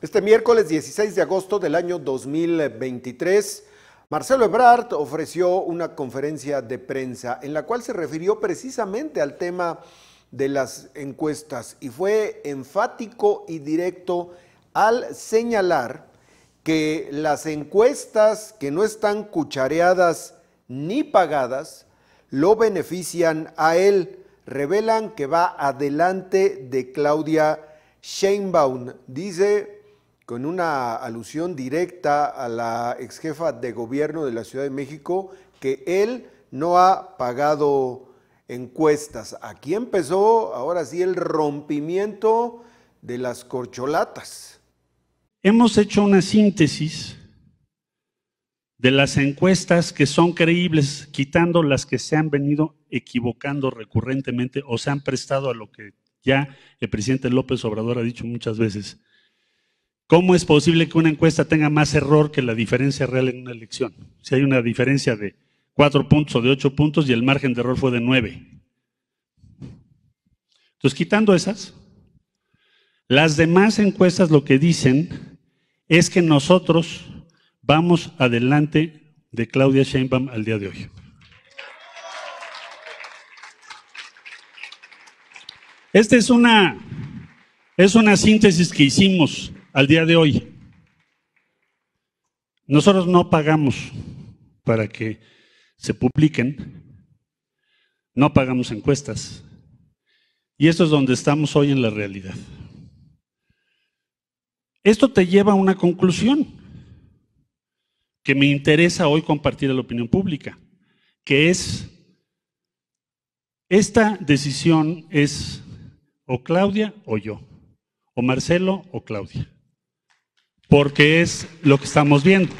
Este miércoles 16 de agosto del año 2023, Marcelo Ebrard ofreció una conferencia de prensa en la cual se refirió precisamente al tema de las encuestas y fue enfático y directo al señalar que las encuestas que no están cuchareadas ni pagadas lo benefician a él. Revelan que va adelante de Claudia Sheinbaum. Dice con una alusión directa a la ex jefa de gobierno de la Ciudad de México, que él no ha pagado encuestas. Aquí empezó ahora sí el rompimiento de las corcholatas. Hemos hecho una síntesis de las encuestas que son creíbles, quitando las que se han venido equivocando recurrentemente o se han prestado a lo que ya el presidente López Obrador ha dicho muchas veces. ¿Cómo es posible que una encuesta tenga más error que la diferencia real en una elección? Si hay una diferencia de cuatro puntos o de ocho puntos y el margen de error fue de nueve. Entonces, quitando esas, las demás encuestas lo que dicen es que nosotros vamos adelante de Claudia Sheinbaum al día de hoy. Esta es una, es una síntesis que hicimos al día de hoy, nosotros no pagamos para que se publiquen, no pagamos encuestas. Y esto es donde estamos hoy en la realidad. Esto te lleva a una conclusión que me interesa hoy compartir a la opinión pública, que es, esta decisión es o Claudia o yo, o Marcelo o Claudia porque es lo que estamos viendo.